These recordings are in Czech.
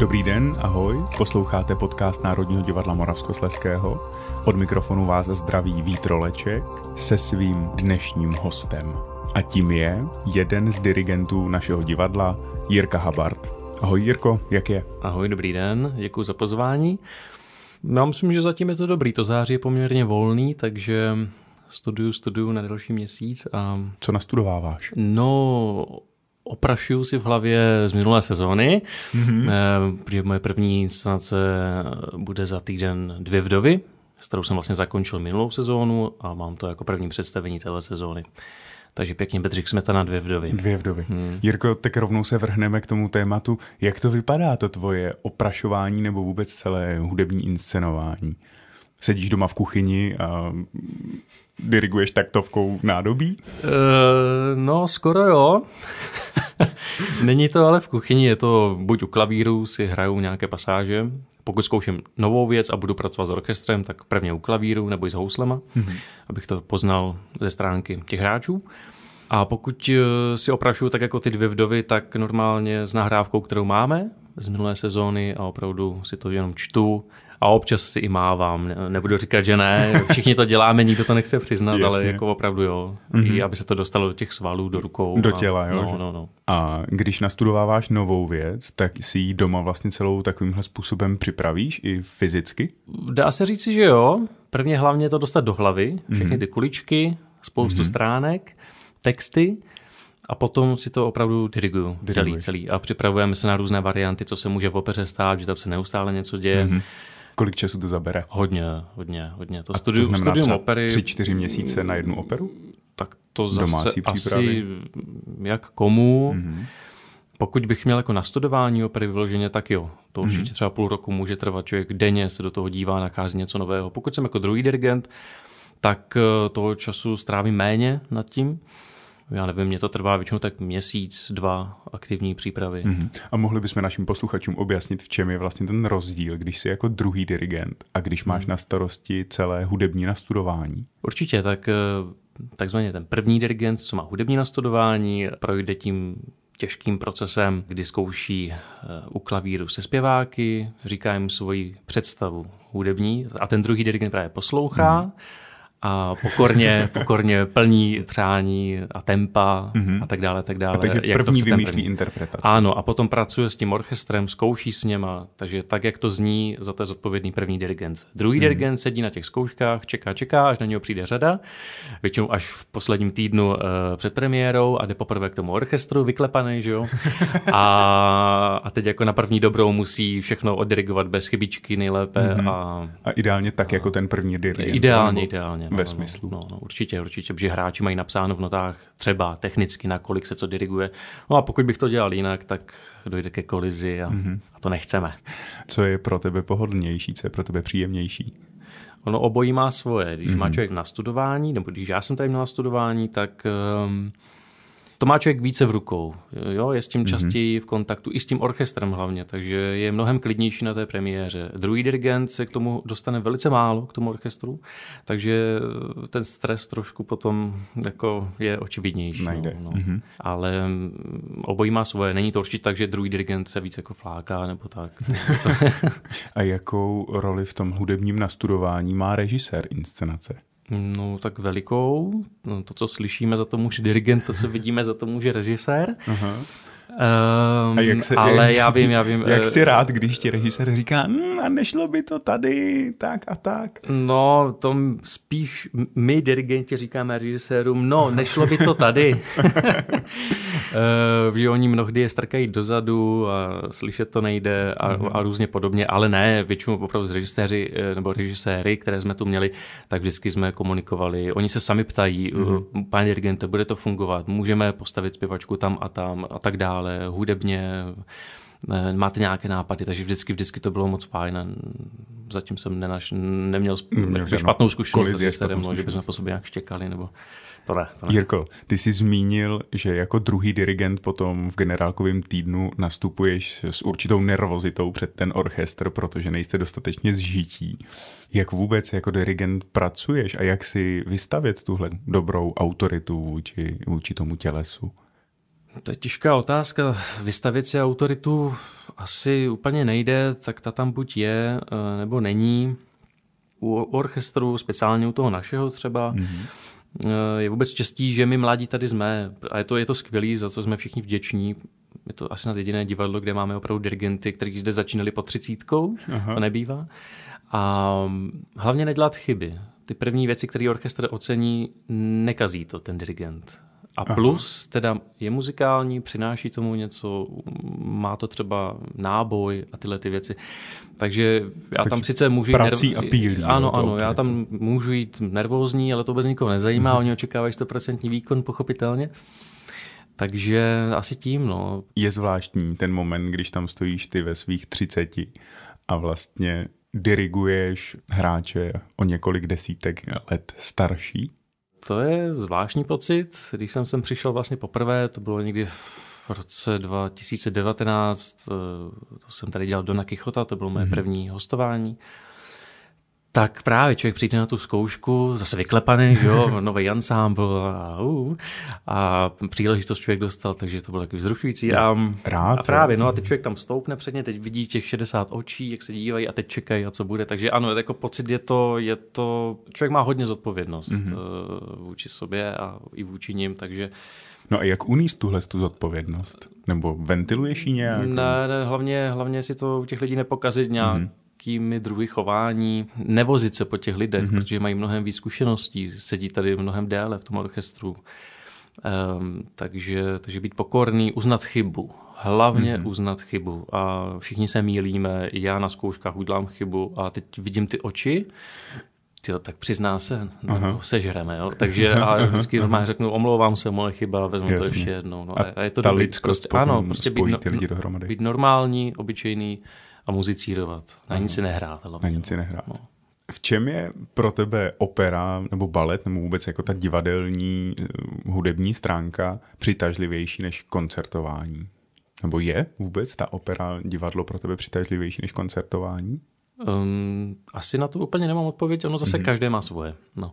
Dobrý den, ahoj. Posloucháte podcast Národního divadla Moravskosleského. Od mikrofonu vás zdraví Vítroleček se svým dnešním hostem. A tím je jeden z dirigentů našeho divadla, Jirka Habart. Ahoj Jirko, jak je? Ahoj, dobrý den, děkuji za pozvání. No, já myslím, že zatím je to dobrý, to září je poměrně volný, takže studuju, studuju na další měsíc. A... Co nastudováváš? No, oprašuju si v hlavě z minulé sezóny, mm-hmm. protože moje první inscenace bude za týden Dvě vdovy, s kterou jsem vlastně zakončil minulou sezónu a mám to jako první představení téhle sezóny. Takže pěkně Bedřich Smetana, dvě vdovy. Dvě vdovy. Hmm. Jirko, tak rovnou se vrhneme k tomu tématu. Jak to vypadá, to tvoje oprašování nebo vůbec celé hudební inscenování? Sedíš doma v kuchyni a diriguješ taktovkou nádobí? E, no, skoro jo. Není to ale v kuchyni, je to buď u klavíru si hraju nějaké pasáže. Pokud zkouším novou věc a budu pracovat s orchestrem, tak prvně u klavíru nebo i s houslema, mm-hmm. abych to poznal ze stránky těch hráčů. A pokud eh, si oprašuju tak jako ty dvě vdovy, tak normálně s nahrávkou, kterou máme z minulé sezóny a opravdu si to jenom čtu a občas si i mávám. Nebudu říkat, že ne, všichni to děláme, nikdo to nechce přiznat, Jasně. ale jako opravdu jo. Mm-hmm. I mhm. aby se to dostalo do těch svalů, do rukou. Do a, těla, jo. No, no, no. A když nastudováváš novou věc, tak si ji doma vlastně celou takovýmhle způsobem připravíš i fyzicky? Dá se říci, že jo. Prvně hlavně to dostat do hlavy, všechny mhm. ty kuličky, spoustu mm-hmm. stránek, texty a potom si to opravdu diriguju celý, celý a připravujeme se na různé varianty, co se může v opeře stát, že tam se neustále něco děje. Mm-hmm Kolik času to zabere? Hodně, hodně, hodně. To, studiu, studium, to studium opery... Tři, čtyři měsíce na jednu operu? Tak to zase Domácí přípravy. asi jak komu. Mm-hmm. Pokud bych měl jako nastudování opery vyloženě, tak jo. To mhm. určitě mm-hmm. třeba půl roku může trvat. Člověk denně se do toho dívá, nachází něco nového. Pokud jsem jako druhý dirigent, tak eh, toho času strávím méně nad tím já nevím, mě to trvá většinou tak měsíc, dva aktivní přípravy. Mm-hmm. A mohli bychom našim posluchačům objasnit, v čem je vlastně ten rozdíl, když jsi jako druhý dirigent a když máš mm. na starosti celé hudební nastudování? Určitě, tak eh, takzvaně ten první dirigent, co má hudební nastudování, projde tím těžkým procesem, kdy zkouší eh, u klavíru se zpěváky, říká jim svoji představu hudební a ten druhý dirigent právě poslouchá, mm a pokorně, pokorně plní přání a tempa mm-hmm. a tak dále, tak dále. A takže jak první to vymýšlí interpretace. Ano, a potom pracuje s tím orchestrem, zkouší s něma, takže tak, jak to zní, za to je zodpovědný první dirigent. Druhý mm-hmm. dirigent sedí na těch zkouškách, čeká, čeká, až na něho přijde řada, většinou až v posledním týdnu uh, před premiérou a jde poprvé k tomu orchestru, vyklepaný, že jo? a, a teď jako na první dobrou musí všechno oddirigovat bez chybičky nejlépe. Mm-hmm. A, a ideálně tak, a, jako ten první dirigent. Ideálně, nebo... ideálně. No, Ve jako, smyslu. No, no, určitě, určitě, protože hráči mají napsáno v notách třeba technicky, na kolik se co diriguje. No a pokud bych to dělal jinak, tak dojde ke kolizi a, mm-hmm. a to nechceme. Co je pro tebe pohodlnější, co je pro tebe příjemnější? Ono obojí má svoje. Když mm-hmm. má mhm. člověk na studování, nebo když já jsem tady měl na studování, tak... Um, to má člověk více v rukou, jo, je s tím mhm. častěji v kontaktu, i s tím orchestrem hlavně, takže je mnohem klidnější na té premiéře. Druhý dirigent se k tomu dostane velice málo, k tomu orchestru, takže eh, ten stres trošku potom jako je očividnější. No, Najde. No, no. Mm-hmm. Ale mm, obojí má svoje, není to určitě tak, že druhý dirigent se víc jako fláká nebo tak. A jakou roli v tom hudebním nastudování má režisér inscenace? No tak velikou. No, to, co slyšíme, za to může dirigent, to, co vidíme, za to může režisér. Uh-huh. Um, a jak se, ale jak, já vím, já vím. Jak jsi eh, rád, když ti režisér říká, hm, a nešlo by to tady, tak a tak. No, to spíš my dirigenti říkáme režisérům, no, nešlo by to tady. uh, oni mnohdy je strkají dozadu a slyšet to nejde a, mm. a různě podobně, ale ne, většinou opravdu z režiséři eh, nebo režiséry, které jsme tu měli, tak vždycky jsme komunikovali. Oni se sami ptají, mm. pane dirigente, bude to fungovat, můžeme postavit zpěvačku tam a tam a tak dále ale hudebně eh, máte nějaké nápady, takže vždycky, vždycky to bylo moc fajn a zatím jsem nenaš, neměl Měl špatnou zkušenost, že, se mnou, že bychom po sobě nějak štěkali nebo to ne, to ne. Jirko, ty jsi zmínil, že jako druhý dirigent potom v generálkovém týdnu nastupuješ s určitou nervozitou před ten orchestr, protože nejste dostatečně zžití. Jak vůbec jako dirigent pracuješ a jak si vystavět tuhle dobrou autoritu vůči, vůči tomu tělesu? To je těžká otázka. Vystavit si autoritu asi úplně nejde, tak ta tam buď je eh, nebo není. U orchestru, speciálně u toho našeho třeba, mm-hmm. je vůbec čestí, že my mladí tady jsme. A je to, je to skvělé, za co jsme všichni vděční. Je to asi na jediné divadlo, kde máme opravdu dirigenty, kteří zde začínali po třicítkou, Aha. to nebývá. A mm, hlavně nedělat chyby. Ty první věci, které orchestr ocení, nekazí to ten dirigent a Aha. plus teda je muzikální, přináší tomu něco, má to třeba náboj a tyhle ty věci. Takže já tak tam sice můžu jít... Prací nerv... a pílí. Ano, ano, já tam můžu jít nervózní, ale to vůbec nikoho nezajímá, oni očekávají 100% výkon, pochopitelně. Takže asi tím, no. Je zvláštní ten moment, když tam stojíš ty ve svých třiceti a vlastně diriguješ hráče o několik desítek let starší to je zvláštní pocit. Když jsem sem přišel vlastně poprvé, to bylo někdy v roce 2019, eh, to jsem tady dělal Dona Kichota, to bylo moje mm-hmm. první hostování tak právě člověk přijde na tu zkoušku, zase vyklepaný, jo, nový ansámbl a, uh, a příležitost člověk dostal, takže to bylo taky vzrušující. A, Rád, a právě, no a teď člověk tam stoupne předně, teď vidí těch 60 očí, jak se dívají a teď čekají a co bude. Takže ano, jako pocit je to, je to, člověk má hodně zodpovědnost mm-hmm. vůči sobě a i vůči ním, takže No a jak uníst tuhle tu zodpovědnost? Nebo ventiluješ ji nějak? Ne, ne hlavně, hlavně si to u těch lidí nepokazit nějak, mm-hmm nějakými druhy chování, nevozit se po těch lidech, mm-hmm. protože mají mnohem víc zkušeností, sedí tady mnohem déle v tom orchestru. Um, takže, takže být pokorný, uznat chybu, hlavně mm-hmm. uznat chybu. A všichni se mílíme, já na zkouškách udělám chybu a teď vidím ty oči, tyjo, tak přizná se, no, sežereme, jo. Takže a vždycky normálně řeknu, omlouvám se, moje chyba, vezmu Jasně. to ještě jednou. No, a, a je to ta dobrý, lidskost prostě, ano, prostě být, no, lidi dohromady. být normální, obyčejný, a muzicírovat. Na nic mhm. si nehrát. Na nic si nehrát. No. V čem je pro tebe opera nebo balet nebo vůbec jako ta divadelní eh, hudební stránka přitažlivější než koncertování? Nebo je vůbec ta opera divadlo pro tebe přitažlivější než koncertování? Um, asi na to úplně nemám odpověď, ono zase mm-hmm. každé má svoje. No.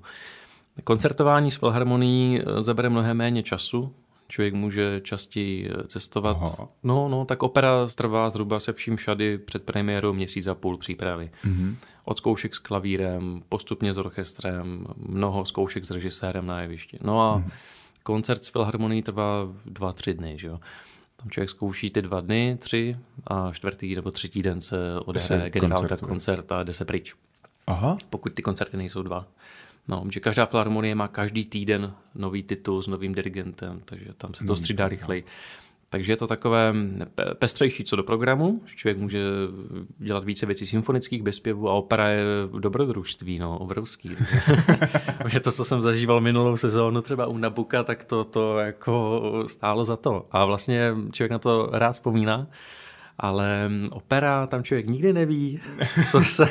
Koncertování s filharmonií eh, zabere mnohem méně času, člověk může častěji eh, cestovat. Aha. No, no, tak opera trvá zhruba se vším šady před premiérou měsíc a půl přípravy. Mm-hmm. Od zkoušek s klavírem, postupně s orchestrem, mnoho zkoušek s režisérem na jevišti. No a mm-hmm. koncert s filharmonií trvá dva, tři dny, že jo. Tam člověk zkouší ty dva dny, tři a čtvrtý nebo třetí den se odehraje generálka koncertu. koncert a jde se pryč. Aha. Pokud ty koncerty nejsou dva. No, že každá filharmonie má každý týden nový titul s novým dirigentem, takže tam se to hmm, střídá rychleji. Takže je to takové pestřejší co do programu. Člověk může dělat více věcí symfonických bez zpěvu a opera je dobrodružství, no, obrovský. Takže to, co jsem zažíval minulou sezónu třeba u Nabuka, tak to, to jako stálo za to. A vlastně člověk na to rád vzpomíná, ale mm, opera, tam člověk nikdy neví, co se,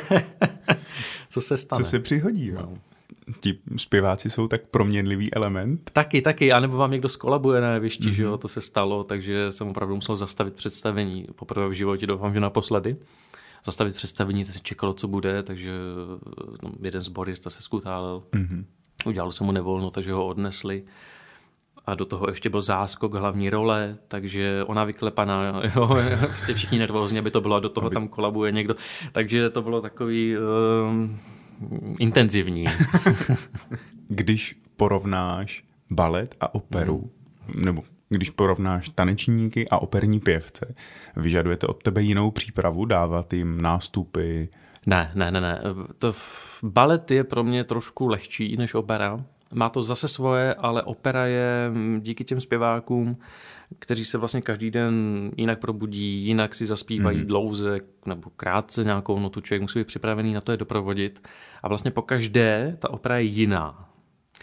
co se stane. Co se přihodí, jo. No ti zpěváci jsou tak proměnlivý element. Taky, taky, anebo vám někdo skolabuje na jevišti, mm-hmm. že jo, mhm. to se stalo, takže jsem opravdu musel zastavit představení, poprvé v životě, doufám, že naposledy. Zastavit představení, to se čekalo, co bude, takže no, jeden z borista se skutálel, mm-hmm. udělalo se mu nevolno, takže ho odnesli. A do toho ještě byl záskok hlavní role, takže ona vyklepaná, jo, prostě všichni nervózně, aby to bylo, a do toho aby... tam kolabuje někdo. Takže to bylo takový... Um, intenzivní. když porovnáš balet a operu, mm. nebo když porovnáš tanečníky a operní pěvce, vyžadujete od tebe jinou přípravu, dávat jim nástupy? Ne, ne, ne, ne. To balet je pro mě trošku lehčí než opera. Má to zase svoje, ale opera je díky těm zpěvákům kteří se vlastně každý den jinak probudí, jinak si zaspívají mm-hmm. dlouze nebo krátce nějakou notu. Člověk musí být připravený na to je doprovodit. A vlastně po každé ta opera je jiná.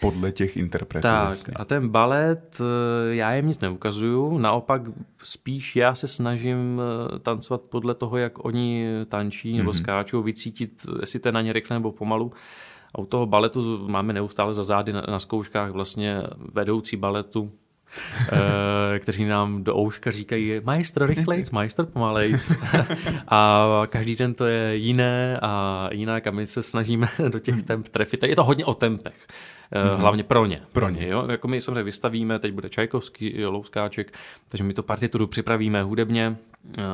Podle těch interpretů. Tak, vlastně. a ten balet, eh, já jim nic neukazuju, naopak spíš já se snažím eh, tancovat podle toho, jak oni tančí nebo mm-hmm. skáčou, vycítit, jestli to je na ně rychle nebo pomalu. A u toho baletu máme neustále za zády na, na zkouškách vlastně vedoucí baletu Eh, kteří nám do ouška říkají majstr rychlejc, majstr pomalejc. a každý den to je jiné a jinak a my se snažíme do těch temp trefit. Je to hodně o tempech. Mm-hmm. Hlavně pro ně. Pro ně, jo. Jako my samozřejmě vystavíme, teď bude Čajkovský, eh, Louskáček, takže my to partituru připravíme hudebně,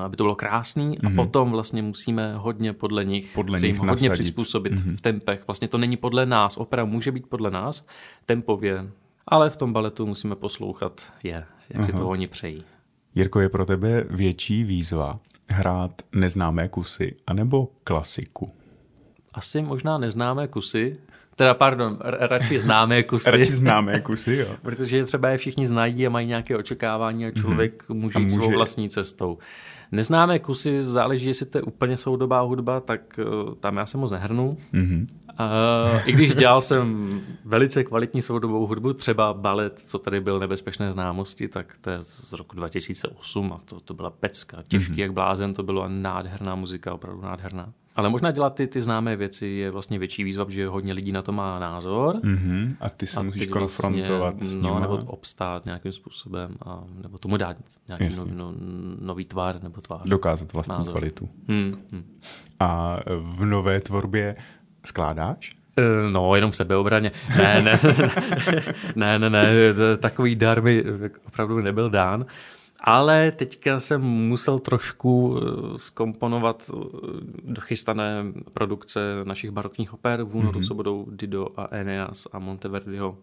aby to bylo krásný mm-hmm. a mhm. potom vlastně musíme hodně podle nich, podle si nich jim hodně přizpůsobit mm-hmm. v mhm. tempech. Vlastně to není podle nás, opera může být podle nás, tempově ale v tom baletu musíme poslouchat je, jak Aha. si to oni přejí. Jirko, je pro tebe větší výzva hrát neznámé kusy anebo klasiku? Asi možná neznámé kusy, teda pardon, radši známé kusy. radši známé kusy, jo. Protože třeba je všichni znají a mají nějaké očekávání a mhm. člověk mm-hmm. může jít může. svou vlastní cestou. Neznámé kusy, záleží, jestli to je úplně soudobá hudba, tak eh, tam já se moc nehrnu. Mm-hmm. Uh, I když dělal jsem velice kvalitní svobodovou hudbu, třeba balet, co tady byl Nebezpečné známosti, tak to je z roku 2008 a to, to byla pecka. Těžký mm-hmm. jak blázen, to bylo nádherná muzika, opravdu nádherná. Ale možná dělat ty, ty známé věci je vlastně větší výzva, že hodně lidí na to má názor. Mm-hmm. A ty se a musíš vlastně konfrontovat vlastně, s no, nima. No, nebo obstát nějakým způsobem, a, nebo tomu dát nějaký nový, no, nový tvar nebo tvář. Dokázat vlastní kvalitu. Hmm. hmm A v nové tvorbě skládáš? Eh, no, jenom v sebeobraně. Ne, ne, ne, ne, ne, takový dar mi eh, opravdu nebyl dán. Ale teďka jsem musel trošku skomponovat eh, dochystané produkce našich barokních oper. V únoru, mm-hmm. co budou Dido a Eneas a Monteverdiho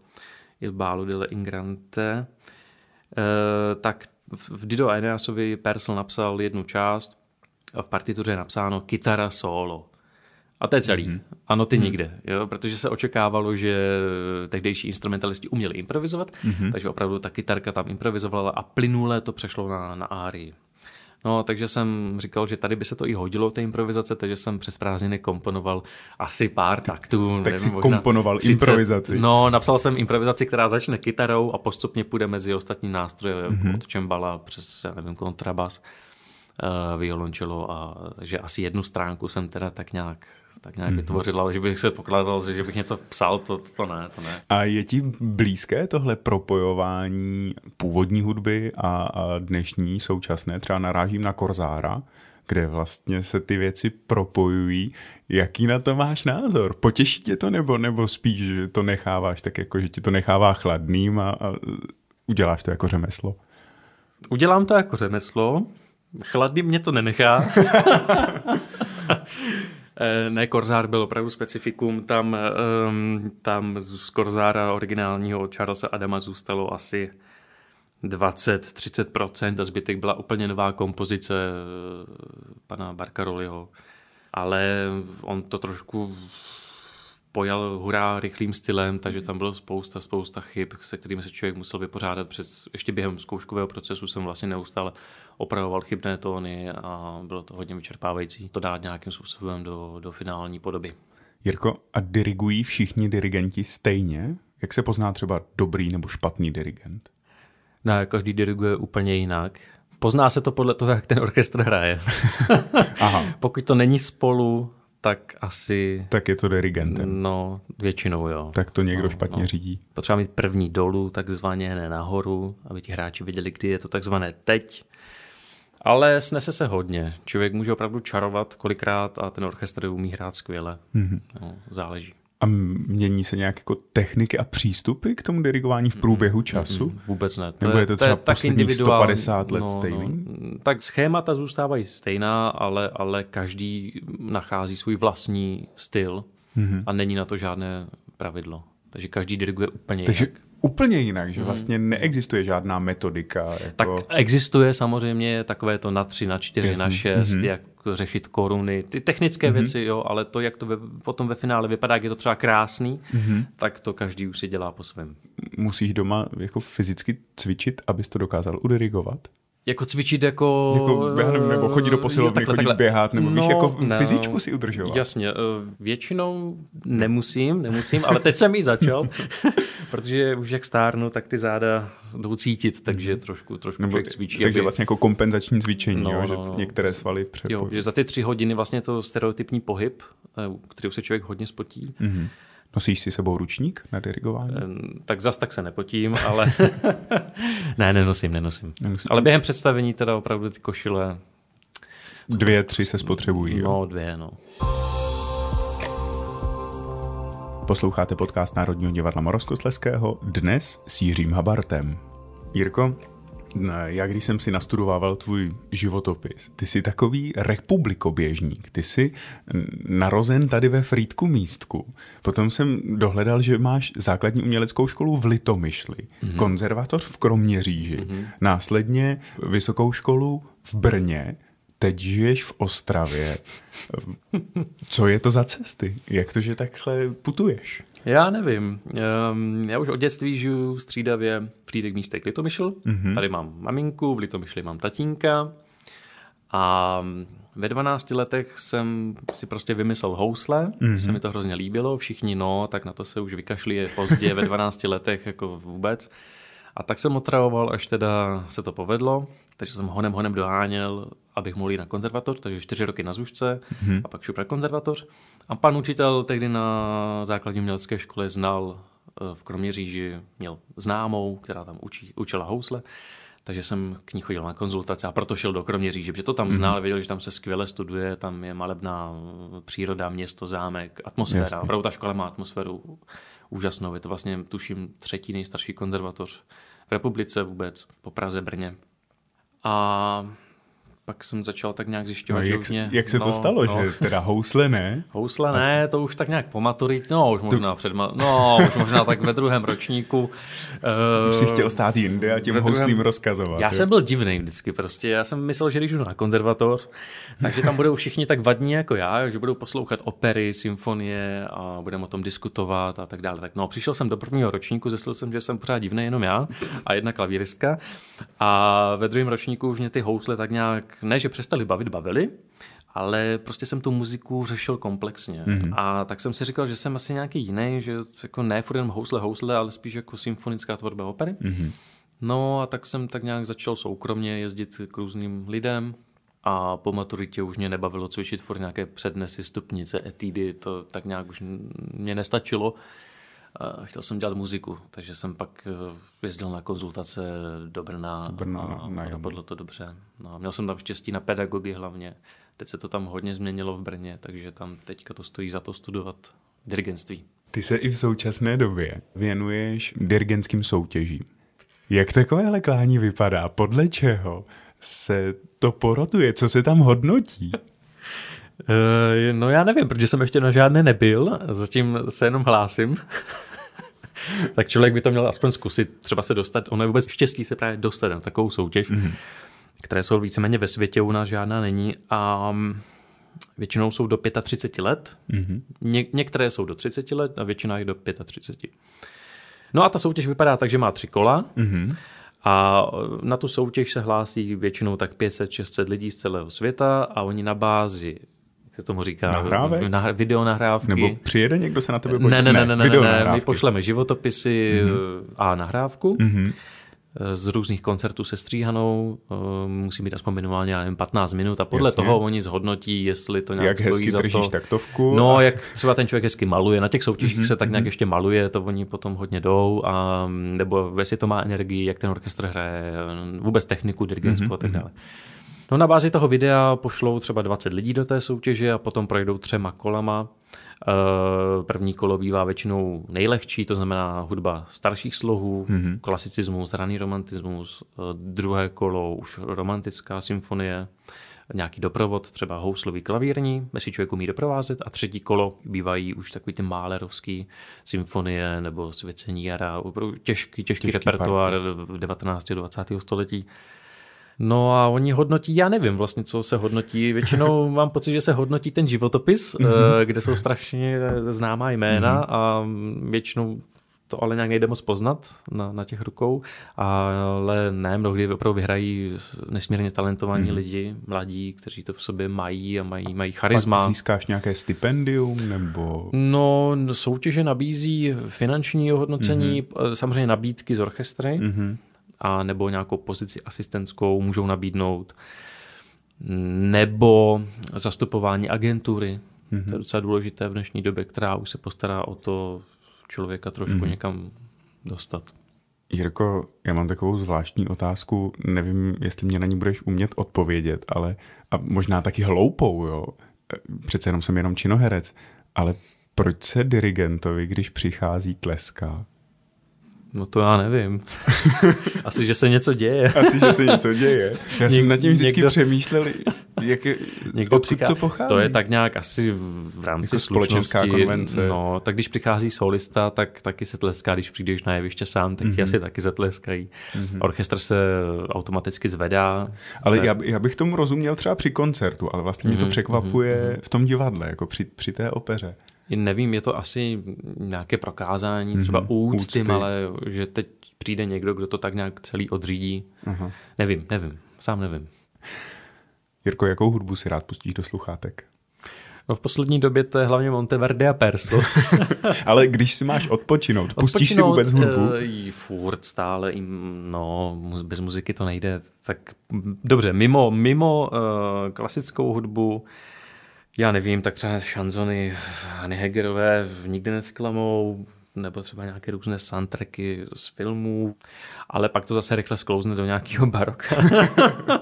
Il Balo delle Ingrante. E, tak v Dido a Eneasovi Persl napsal jednu část a v partituře je napsáno kytara solo. A to je celý. Mm-hmm. Ano, ty mm-hmm. nikde. Jo? Protože se očekávalo, že tehdejší instrumentalisti uměli improvizovat, mm-hmm. takže opravdu ta kytarka tam improvizovala a plynule to přešlo na, na árii. No, takže jsem říkal, že tady by se to i hodilo, té improvizace, takže jsem přes prázdniny komponoval asi pár taktů. Tak nevím, si možná komponoval 30, improvizaci. No, napsal jsem improvizaci, která začne kytarou a postupně půjde mezi ostatní nástroje, mm-hmm. od čembala přes, já nevím, kontrabas, uh, violončelo a že asi jednu stránku jsem teda tak nějak tak nějak mm-hmm. vytvořila, ale že bych se pokládal, že bych něco psal, to, to ne, to ne. A je ti blízké tohle propojování původní hudby a, a dnešní současné? Třeba narážím na Korzára, kde vlastně se ty věci propojují. Jaký na to máš názor? Potěší tě to nebo, nebo spíš, že to necháváš tak jako, že ti to nechává chladným a, a uděláš to jako řemeslo? Udělám to jako řemeslo, chladným mě to nenechá. Eh, ne, Korzár byl opravdu specifikum, tam, ehm, tam z Korzára originálního od Charlesa Adama zůstalo asi 20-30% a zbytek byla úplně nová kompozice eh, pana Barkaroliho. Ale on to trošku pojal hurá rychlým stylem, takže mhm. tam bylo spousta, spousta chyb, se kterými se člověk musel vypořádat. Před, ještě během zkouškového procesu jsem vlastně neustále opravoval chybné tóny a bylo to hodně vyčerpávající to dát nějakým způsobem do, do finální podoby. Jirko, a dirigují všichni dirigenti stejně? Jak se pozná třeba dobrý nebo špatný dirigent? Ne, každý diriguje úplně jinak. Pozná se to podle toho, jak ten orchestr hraje. Aha. Pokud to není spolu, tak asi... Tak je to dirigentem. No, většinou jo. Tak to někdo no, špatně no. řídí. Potřeba mít první dolů, takzvaně, ne nahoru, aby ti hráči věděli, kdy je to takzvané teď. Ale snese se hodně. Člověk může opravdu čarovat kolikrát a ten orchestr umí hrát skvěle. Mm-hmm. No, záleží. A mění se nějak jako techniky a přístupy k tomu dirigování v průběhu času? Mm, vůbec ne. To Nebo je to třeba to je posledních 150 let no, no. stejný? No, tak schémata zůstávají stejná, ale, ale každý nachází svůj vlastní styl mm-hmm. a není na to žádné pravidlo. Takže každý diriguje úplně Takže jinak. úplně jinak, že hmm. vlastně neexistuje žádná metodika. Jako... Tak existuje samozřejmě takové to na tři, na čtyři, Jasný. na šest, hmm. jak řešit koruny, ty technické hmm. věci, jo, ale to, jak to ve, potom ve finále vypadá, jak je to třeba krásný, hmm. tak to každý už si dělá po svém. Musíš doma jako fyzicky cvičit, abys to dokázal udirigovat? jako cvičit jako... jako já nevím, nebo eh, chodit do posilovny, chodit takhle. běhat, nebo no, víš, jako no, fyzičku si udržovat. Jasně, eh, většinou nemusím, nemusím, ale teď jsem ji začal, protože už jak stárnu, tak ty záda jdou cítit, takže trošku, trošku nebo, člověk cvičí. Takže aby... vlastně jako kompenzační cvičení, no, jo, no, že no, některé svaly přepoří. Jo, že za ty tři hodiny vlastně to stereotypní pohyb, eh, který se člověk hodně spotí, mm-hmm Nosíš si sebou ručník na dirigování? Tak zas tak se nepotím, ale ne, nenosím, nenosím. nenosím. Ale během představení teda opravdu ty košile... Dvě, tři se spotřebují. No, jo? dvě, no. Posloucháte podcast Národního divadla Moroskosleského dnes s Jiřím Habartem. Jirko, já když jsem si nastudovával tvůj životopis, ty jsi takový republikoběžník, ty jsi narozen tady ve Frýdku místku. Potom jsem dohledal, že máš základní uměleckou školu v Litomyšli, mm-hmm. konzervatoř v Kroměříži, mm-hmm. následně vysokou školu v Brně, teď žiješ v Ostravě. Co je to za cesty? Jak to, že takhle putuješ? Já nevím. Um, já už od dětství žiju střídavě v týdek místech Litomyšl. Mm-hmm. Tady mám maminku, v Litomyšli mám tatínka. A ve 12 letech jsem si prostě vymyslel housle, mm-hmm. se mi to hrozně líbilo, všichni no, tak na to se už vykašli, je pozdě ve 12 letech jako vůbec. A tak jsem otravoval, až teda se to povedlo, takže jsem honem honem doháněl, abych mohl jít na konzervatoř, takže čtyři roky na zušce hmm. a pak šup na konzervatoř. A pan učitel tehdy na základní umělecké škole znal eh, v Kroměříži, měl známou, která tam učí, učila housle, takže jsem k ní chodil na konzultace a proto šel do Kroměříže, protože to tam mhm. znal, mm. věděl, že tam se skvěle studuje, tam je malebná eh, příroda, město, zámek, atmosféra. Opravdu ta škola má atmosféru úžasnou. Je to vlastně, tuším, třetí nejstarší konzervatoř v republice vůbec, po Praze, Brně. A pak jsem začal tak nějak zjišťovat, no, jak, že mě, jak se no, to stalo, no, že teda housle ne? Housle ne, to už tak nějak po maturitě, no už možná před, no už možná tak ve druhém ročníku. Už si eh, chtěl stát jinde a těm druhém, rozkazovat. Já je. jsem byl divný vždycky prostě, já jsem myslel, že když jdu na konzervatoř, takže tam budou všichni tak vadní jako já, že budou poslouchat opery, symfonie a budeme o tom diskutovat a tak dále. Tak no, přišel jsem do prvního ročníku, zjistil jsem, že jsem pořád divný jenom já a jedna klavíristka a ve druhém ročníku už mě ty housle tak nějak ne, že přestali bavit, bavili, ale prostě jsem tu muziku řešil komplexně. Mm-hmm. A tak jsem si říkal, že jsem asi nějaký jiný, že jako ne furt jenom housle, housle, ale spíš jako symfonická tvorba opery. Mm-hmm. No a tak jsem tak nějak začal soukromně jezdit k různým lidem a po maturitě už mě nebavilo cvičit furt nějaké přednesy, stupnice, etídy, to tak nějak už mě nestačilo chtěl jsem dělat muziku, takže jsem pak eh, jezdil na konzultace do Brna, Brna a, a dopadlo to dobře. No, měl jsem tam štěstí na pedagogy hlavně. Teď se to tam hodně změnilo v Brně, takže tam teďka to stojí za to studovat dirigentství. Ty se i v současné době věnuješ dirigentským soutěžím. Jak takové leklání vypadá? Podle čeho se to porotuje? Co se tam hodnotí? Eh, no já nevím, protože jsem ještě na žádné nebyl, zatím se jenom hlásím. tak člověk by to měl aspoň zkusit, třeba se dostat, ono je vůbec štěstí se právě dostat na takovou soutěž, mm-hmm. které jsou víceméně ve světě, u nás žádná není a mm, většinou jsou do 35 let, mm-hmm. Ně- některé jsou do 30 let a většina je do 35. No a ta soutěž vypadá tak, že má tři kola mm-hmm. a na tu soutěž se hlásí většinou tak 500-600 lidí z celého světa a oni na bázi se tomu říká. Nahrávek? Na, video nahrávky. Nebo přijede někdo se na tebe podívat? Ne, ne, ne, ne, ne, ne, ne. my pošleme životopisy mm-hmm. a nahrávku. Mm-hmm. Z různých koncertů se stříhanou, eh, musí být aspoň minimálně 15 minut a podle Jasně. toho oni zhodnotí, jestli to nějak jak stojí hezky za držíš to. taktovku. No, a... jak třeba ten člověk hezky maluje, na těch soutěžích mm-hmm. se tak nějak mhm. ještě maluje, to oni potom hodně jdou, a, nebo jestli to má energii, jak ten orchestr hraje, vůbec techniku, dirigentskou mm-hmm. a tak mhm. dále. No na bázi toho videa pošlou třeba 20 lidí do té soutěže a potom projdou třema kolama. Eh, první kolo bývá většinou nejlehčí, to znamená hudba starších slohů, mm-hmm. klasicismus, raný romantismus. Eh, druhé kolo už romantická symfonie, nějaký doprovod, třeba houslový klavírní, mezi člověku umí doprovázet a třetí kolo bývají už takový ty málerovský symfonie nebo svěcení jara, těžký, těžký, těžký repertoár 19. 19. 20. století. No a oni hodnotí, já nevím vlastně, co se hodnotí. Většinou mám pocit, že se hodnotí ten životopis, mm-hmm. kde jsou strašně eh, známá jména mm-hmm. a většinou to ale nějak nejde moc poznat na, na těch rukou, ale ne, mnohdy opravdu vyhrají nesmírně talentovaní hmm. lidi, mladí, kteří to v sobě mají a mají, mají charisma. Pak získáš nějaké stipendium nebo? No, soutěže nabízí finanční ohodnocení, hmm. samozřejmě nabídky z orchestry, hmm a nebo nějakou pozici asistentskou můžou nabídnout, nebo zastupování agentury, mm-hmm. to je mhm. docela důležité v dnešní době, která už se postará o to člověka trošku mm-hmm. někam dostat. Jirko, já mám takovou zvláštní otázku, nevím, jestli mě na ní budeš umět odpovědět, ale a možná taky hloupou, jo. Přece jenom jsem jenom činoherec, ale proč se dirigentovi, když přichází tleská? No to já nevím. Asi, že se něco děje. Asi, že se něco děje. Já Něk, jsem nad tím vždycky někdo, přemýšlel, jak je, někdo odkud přichá... to pochází. To je tak nějak asi v rámci jako společenská konvence. No, tak když přichází solista, tak taky se tleská. Když přijdeš na jeviště sám, tak mm-hmm. ti mhm. asi taky zatleskají. Mm-hmm. Orchestr se automaticky zvedá. Ale tak... já, já bych tomu rozuměl třeba při koncertu, ale vlastně mm-hmm. mě to mhm, překvapuje mm-hmm. v tom divadle, jako při, při té opeře. Nevím, je to asi nějaké prokázání, mm-hmm. třeba úcty, úcty. ale že teď přijde někdo, kdo to tak nějak celý odřídí. Aha. Nevím, nevím, sám nevím. Jirko, jakou hudbu si rád pustíš do sluchátek? No v poslední době to je hlavně Monteverde a Perso. Ale když si máš odpočinout, pustíš odpočinout, si vůbec hudbu? Uh, furt stále, no bez muziky to nejde. Tak dobře, mimo, mimo uh, klasickou hudbu, já nevím, tak třeba šanzony Hany Hegerové nikdy nesklamou, nebo třeba nějaké různé soundtracky z filmů, ale pak to zase rychle sklouzne do nějakého baroka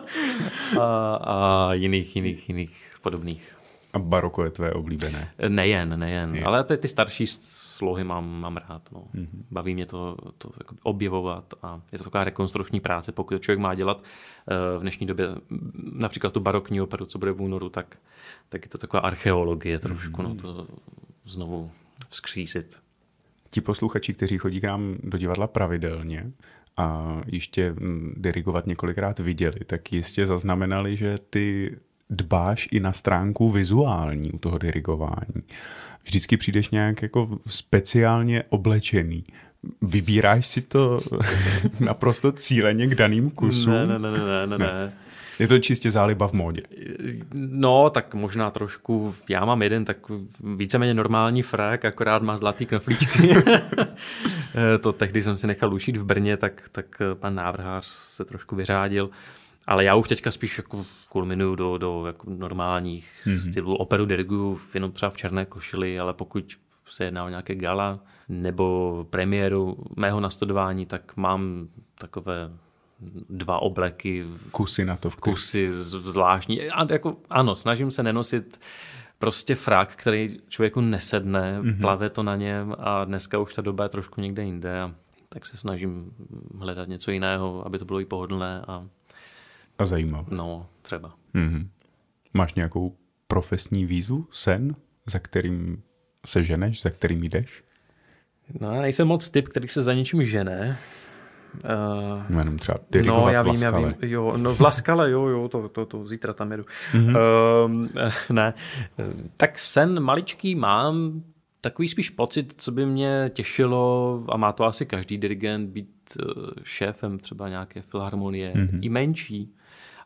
a, a jiných, jiných, jiných podobných. A baroko je tvé oblíbené? Eh, nejen, nejen. Je. Ale ty, ty starší slohy mám, mám rád. No. Mm-hmm. Baví mě to, to objevovat a je to taková rekonstrukční práce. Pokud člověk má dělat eh, v dnešní době například tu barokní operu, co bude v únoru, tak, tak je to taková archeologie trošku. Mm-hmm. No, mhm. to znovu vzkřísit. Ti posluchači, kteří chodí k nám do divadla pravidelně, a ještě dirigovat několikrát viděli, tak jistě zaznamenali, že ty dbáš i na stránku vizuální u toho dirigování. Vždycky přijdeš nějak jako speciálně oblečený. Vybíráš si to naprosto cíleně k daným kusům? Ne, ne, ne, ne, ne. ne. Je to čistě záliba v módě. No, tak možná trošku. Já mám jeden tak víceméně normální frak, akorát má zlatý knoflíčky. Eh, to tehdy jsem si nechal ušít v Brně, tak, tak pan návrhář se trošku vyřádil. Ale já už teďka spíš jako kulminuju do, do jako normálních mm-hmm. stylů. Operu diriguju jenom třeba v černé košili, ale pokud se jedná o nějaké gala nebo premiéru mého nastudování, tak mám takové dva obleky. Kusy na to. V kusy zvláštní. A jako, ano, snažím se nenosit prostě frak, který člověku nesedne, mm-hmm. plave to na něm a dneska už ta doba je trošku někde jinde a tak se snažím hledat něco jiného, aby to bylo i pohodlné a a zajímavé. No, třeba. Mm-hmm. Máš nějakou profesní vízu, sen, za kterým se ženeš, za kterým jdeš? No, já nejsem moc typ, který se za něčím žene. Uh, eh, Jmenuji třeba no, já vím, vlaskale. já vím, jo, no vlaskale, jo, jo, to, to, to zítra tam jedu. Mm-hmm. Uh, ne, tak sen maličký mám, takový spíš pocit, co by mě těšilo, a má to asi každý dirigent, být eh, šéfem třeba nějaké filharmonie, mm-hmm. i menší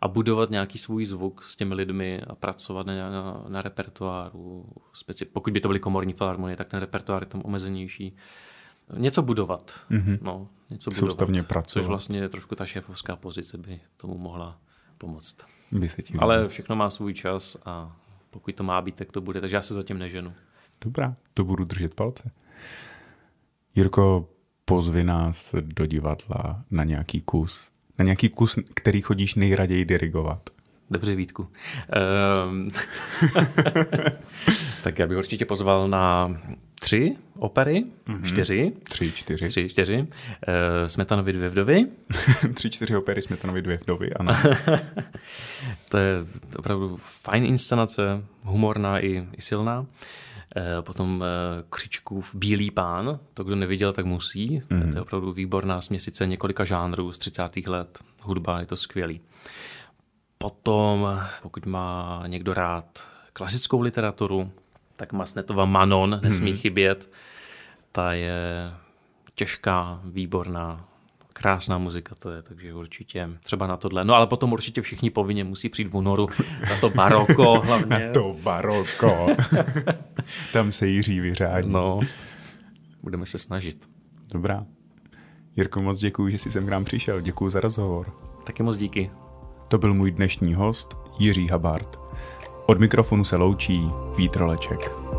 a budovat nějaký svůj zvuk s těmi lidmi a pracovat na, na, na repertoáru. Speci- pokud by to byly komorní filharmonie, tak ten repertoár je tam omezenější. Něco budovat. Mm-hmm. No, něco Soustavně budovat, pracovat. Což vlastně trošku ta šéfovská pozice by tomu mohla pomoct. By se tím Ale všechno má svůj čas a pokud to má být, tak to bude. Takže já se zatím neženu. Dobrá, to budu držet palce. Jirko, pozvi nás do divadla na nějaký kus na nějaký kus, který chodíš nejraději dirigovat? Dobře, Vítku. Um, tak já bych určitě pozval na tři opery, mm-hmm. čtyři. Tři, čtyři. Tři, čtyři. Uh, Smetanovi dvě vdovy. tři, čtyři opery Smetanovi dvě vdovy, ano. to je opravdu fajn inscenace, humorná i, i silná. Uh, Eh, potom eh, v Bílý pán, to kdo neviděl, tak musí. Mm-hmm. To je opravdu výborná směsice několika žánrů z 30. let. Hudba, je to skvělý. Potom, pokud má někdo rád klasickou literaturu, tak Masnetova Manon nesmí hmm. chybět. Ta je těžká, výborná, Krásná muzika to je, takže určitě třeba na tohle. No ale potom určitě všichni povinně musí přijít v únoru na to baroko hlavně. na to baroko. Tam se Jiří vyřádí. No, budeme se snažit. Dobrá. Jirko, moc děkuji, že jsi sem k nám přišel. Děkuji za rozhovor. Taky moc díky. To byl můj dnešní host Jiří Habart. Od mikrofonu se loučí Vítroleček.